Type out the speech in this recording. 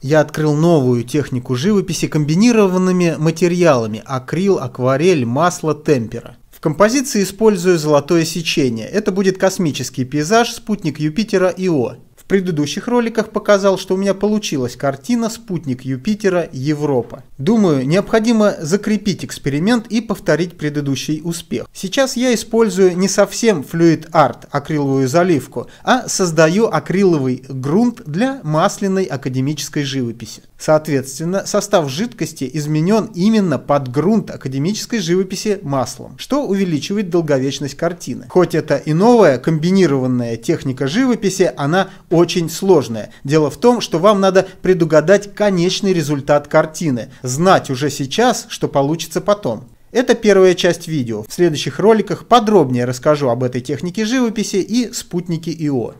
Я открыл новую технику живописи комбинированными материалами – акрил, акварель, масло, темпера. В композиции использую золотое сечение. Это будет космический пейзаж, спутник Юпитера Ио. В предыдущих роликах показал, что у меня получилась картина «Спутник Юпитера. Европа». Думаю, необходимо закрепить эксперимент и повторить предыдущий успех. Сейчас я использую не совсем Fluid Art акриловую заливку, а создаю акриловый грунт для масляной академической живописи. Соответственно, состав жидкости изменен именно под грунт академической живописи маслом, что увеличивает долговечность картины. Хоть это и новая комбинированная техника живописи, она очень сложная. Дело в том, что вам надо предугадать конечный результат картины – знать уже сейчас, что получится потом. Это первая часть видео. В следующих роликах подробнее расскажу об этой технике живописи и спутнике ИО.